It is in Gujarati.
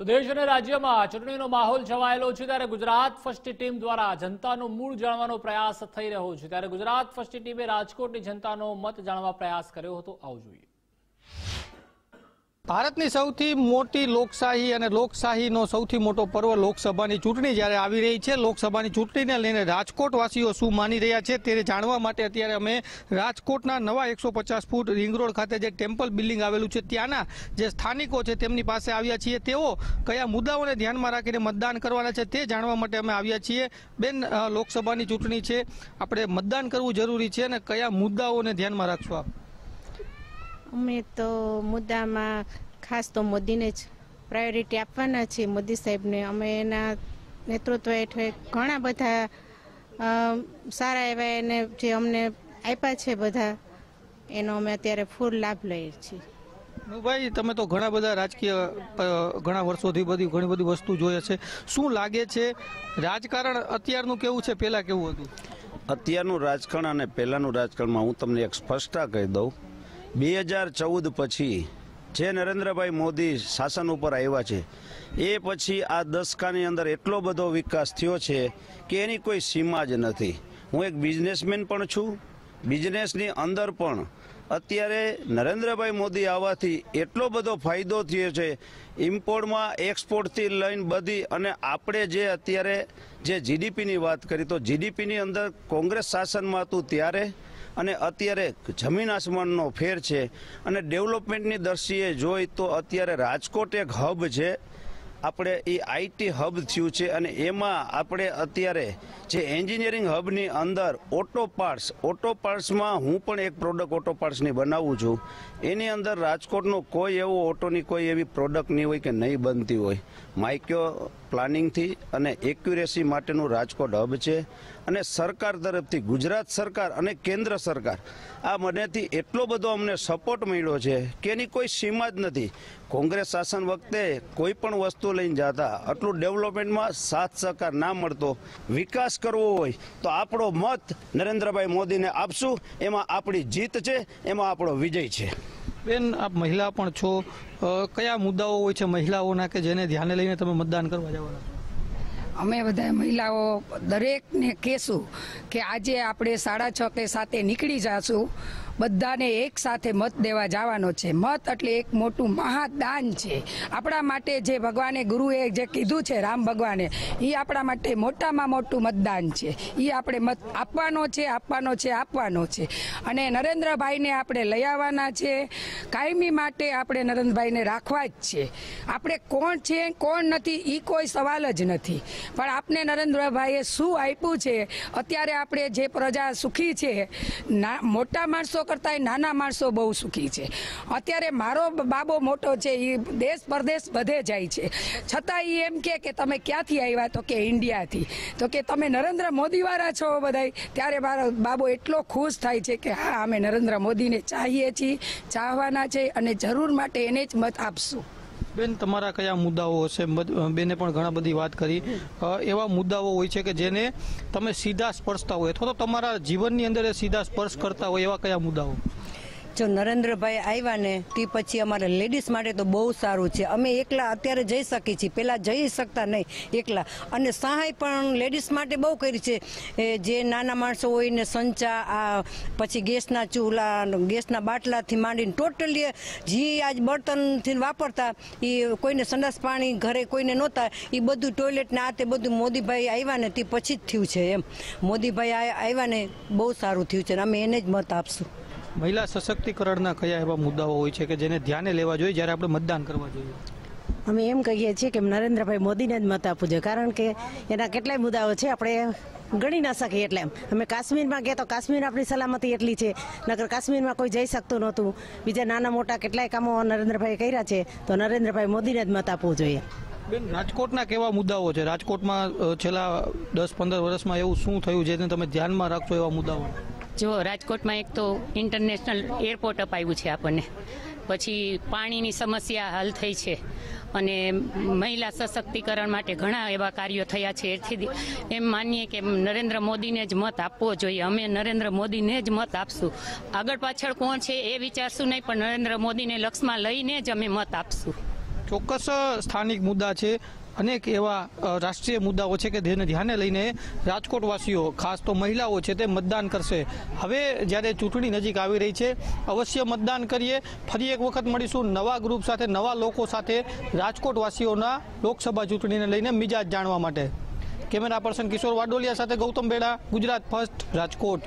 તો દેશ અને રાજ્યમાં ચૂંટણીનો માહોલ છવાયેલો છે ત્યારે ગુજરાત ફર્સ્ટ ટીમ દ્વારા જનતાનો મૂળ જાણવાનો પ્રયાસ થઈ રહ્યો છે ત્યારે ગુજરાત ફર્સ્ટ ટીમે રાજકોટની જનતાનો મત જાણવા પ્રયાસ કર્યો હતો આવું જોઈએ ભારતની સૌથી મોટી લોકશાહી અને લોકશાહીનો સૌથી મોટો પર્વ લોકસભાની ચૂંટણી જ્યારે આવી રહી છે લોકસભાની ચૂંટણીને લઈને રાજકોટવાસીઓ શું માની રહ્યા છે તે જાણવા માટે અત્યારે અમે રાજકોટના નવા એકસો ફૂટ રિંગ રોડ ખાતે જે ટેમ્પલ બિલ્ડિંગ આવેલું છે ત્યાંના જે સ્થાનિકો છે તેમની પાસે આવ્યા છીએ તેઓ કયા મુદ્દાઓને ધ્યાનમાં રાખીને મતદાન કરવાના છે તે જાણવા માટે અમે આવ્યા છીએ બેન લોકસભાની ચૂંટણી છે આપણે મતદાન કરવું જરૂરી છે અને કયા મુદ્દાઓને ધ્યાનમાં રાખશું આપ અમે તો મુદ્દામાં ખાસ તો મોદીને જ પ્રાયોરિટી આપવાના છે મોદી સાહેબને અમે એના નેતૃત્વ હેઠળ ઘણા બધા સારા એવા એને જે અમને આપ્યા છે બધા એનો અમે અત્યારે ફૂલ લાભ લઈએ છીએ ભાઈ તમે તો ઘણા બધા રાજકીય ઘણા વર્ષોથી બધી ઘણી બધી વસ્તુ જોઈએ છે શું લાગે છે રાજકારણ અત્યારનું કેવું છે પહેલાં કેવું હતું અત્યારનું રાજકારણ અને પહેલાંનું રાજકારણમાં હું તમને એક સ્પષ્ટતા કહી દઉં બે હજાર ચૌદ પછી જે નરેન્દ્રભાઈ મોદી શાસન ઉપર આવ્યા છે એ પછી આ દસકાની અંદર એટલો બધો વિકાસ થયો છે કે એની કોઈ સીમા જ નથી હું એક બિઝનેસમેન પણ છું બિઝનેસની અંદર પણ અત્યારે નરેન્દ્રભાઈ મોદી આવવાથી એટલો બધો ફાયદો થયો છે ઇમ્પોર્ટમાં એક્સપોર્ટથી લઈને બધી અને આપણે જે અત્યારે જે જીડીપીની વાત કરી તો જીડીપીની અંદર કોંગ્રેસ શાસનમાં હતું ત્યારે અને અત્યારે જમીન આસમાનનો ફેર છે અને ડેવલપમેન્ટની દ્રષ્ટિએ જોઈ તો અત્યારે રાજકોટ એક હબ છે આપણે એ આઈટી હબ થયું છે અને એમાં આપણે અત્યારે જે એન્જિનિયરિંગ હબની અંદર ઓટો પાર્ટ્સ ઓટો પાર્ટ્સમાં હું પણ એક પ્રોડક્ટ ઓટો પાર્ટ્સની બનાવું છું એની અંદર રાજકોટનો કોઈ એવો ઓટોની કોઈ એવી પ્રોડક્ટ નહીં હોય કે નહીં બનતી હોય માઇક્યો પ્લાનિંગથી અને એક્યુરેસી માટેનું રાજકોટ હબ છે અને સરકાર તરફથી ગુજરાત સરકાર અને કેન્દ્ર સરકાર આ મનેથી એટલો બધો અમને સપોર્ટ મળ્યો છે કે એની કોઈ સીમા જ નથી કોંગ્રેસ શાસન વખતે કોઈ પણ વસ્તુ માણસો લઈને જતા આટલું ડેવલપમેન્ટમાં સાથ સહકાર ના મળતો વિકાસ કરવો હોય તો આપણો મત નરેન્દ્રભાઈ મોદીને આપશું એમાં આપણી જીત છે એમાં આપણો વિજય છે બેન આપ મહિલા પણ છો કયા મુદ્દાઓ હોય છે મહિલાઓના કે જેને ધ્યાને લઈને તમે મતદાન કરવા જવાના અમે બધા મહિલાઓ દરેકને કહેશું કે આજે આપણે સાડા છ કે સાતે નીકળી જશું બધાને એક સાથે મત દેવા જવાનો છે મત એટલે એક મોટું મહાદાન છે આપણા માટે જે ભગવાને ગુરુએ જે કીધું છે રામ ભગવાને એ આપણા માટે મોટામાં મોટું મતદાન છે એ આપણે મત આપવાનો છે આપવાનો છે આપવાનો છે અને નરેન્દ્રભાઈને આપણે લઈ આવવાના છે કાયમી માટે આપણે નરેન્દ્રભાઈને રાખવા જ છે આપણે કોણ છે કોણ નથી એ કોઈ સવાલ જ નથી પણ આપને નરેન્દ્રભાઈએ શું આપ્યું છે અત્યારે આપણે જે પ્રજા સુખી છે મોટા માણસો કરતાંય નાના માણસો બહુ સુખી છે અત્યારે મારો બાબો મોટો છે એ દેશ પરદેશ બધે જાય છે છતાં એ એમ કે તમે ક્યાંથી આવ્યા તો કે ઇન્ડિયાથી તો કે તમે નરેન્દ્ર મોદીવાળા છો બધાય ત્યારે મારો બાબો એટલો ખુશ થાય છે કે હા અમે નરેન્દ્ર મોદીને ચાહીએ છીએ ચાહવાના છે અને જરૂર માટે એને જ મત આપશું બેન તમારા કયા મુદ્દાઓ હશે બેને પણ ઘણા બધી વાત કરી એવા મુદ્દાઓ હોય છે કે જેને તમે સીધા સ્પર્શતા હોય અથવા તો તમારા જીવનની અંદર સીધા સ્પર્શ કરતા હોય એવા કયા મુદ્દાઓ જો નરેન્દ્રભાઈ આવ્યા ને તે પછી અમારે લેડીઝ માટે તો બહુ સારું છે અમે એકલા અત્યારે જઈ શકીએ છીએ પહેલાં જઈ શકતા નહીં એકલા અને સહાય પણ લેડીઝ માટે બહુ કરી છે જે નાના માણસો હોય ને સંચા આ પછી ગેસના ચૂલા ગેસના બાટલાથી માંડીને ટોટલી જે આજ બર્તનથી વાપરતા એ કોઈને સંડાસ પાણી ઘરે કોઈને નહોતા એ બધું ટોયલેટને આ તે બધું મોદીભાઈ આવ્યા ને તે પછી જ થયું છે એમ મોદીભાઈ આવ્યા ને બહુ સારું થયું છે અને અમે એને જ મત આપશું મહિલા સશક્તિકરણના કયા એવા મુદ્દાઓ હોય છે કે જેને ધ્યાને લેવા જોઈએ જ્યારે આપણે મતદાન કરવા જોઈએ અમે એમ કહીએ છીએ કે નરેન્દ્રભાઈ મોદીને જ મત આપવું જોઈએ કારણ કે એના કેટલાય મુદ્દાઓ છે આપણે ગણી ના શકીએ એટલે એમ અમે કાશ્મીરમાં ગયા તો કાશ્મીર આપણી સલામતી એટલી છે નગર કાશ્મીરમાં કોઈ જઈ શકતું નહોતું બીજા નાના મોટા કેટલાય કામો નરેન્દ્રભાઈ કર્યા છે તો નરેન્દ્રભાઈ મોદીને જ મત આપવું જોઈએ બેન રાજકોટના કેવા મુદ્દાઓ છે રાજકોટમાં છેલ્લા દસ પંદર વર્ષમાં એવું શું થયું જેને તમે ધ્યાનમાં રાખશો એવા મુદ્દાઓ જો રાજકોટમાં એક તો ઇન્ટરનેશનલ એરપોર્ટ અપાયું છે આપણને પછી પાણીની સમસ્યા હલ થઈ છે અને મહિલા સશક્તિકરણ માટે ઘણા એવા કાર્યો થયા છે એથી એમ માનીએ કે નરેન્દ્ર મોદીને જ મત આપવો જોઈએ અમે નરેન્દ્ર મોદીને જ મત આપશું આગળ પાછળ કોણ છે એ વિચારશું નહીં પણ નરેન્દ્ર મોદીને લક્ષમાં લઈને જ અમે મત આપશું ચોક્કસ સ્થાનિક મુદ્દા છે અનેક એવા રાષ્ટ્રીય મુદ્દાઓ છે કે જેને ધ્યાને લઈને રાજકોટવાસીઓ ખાસ તો મહિલાઓ છે તે મતદાન કરશે હવે જ્યારે ચૂંટણી નજીક આવી રહી છે અવશ્ય મતદાન કરીએ ફરી એક વખત મળીશું નવા ગ્રુપ સાથે નવા લોકો સાથે રાજકોટવાસીઓના લોકસભા ચૂંટણીને લઈને મિજાજ જાણવા માટે કેમેરા પર્સન કિશોર વાડોલિયા સાથે ગૌતમ બેડા ગુજરાત ફર્સ્ટ રાજકોટ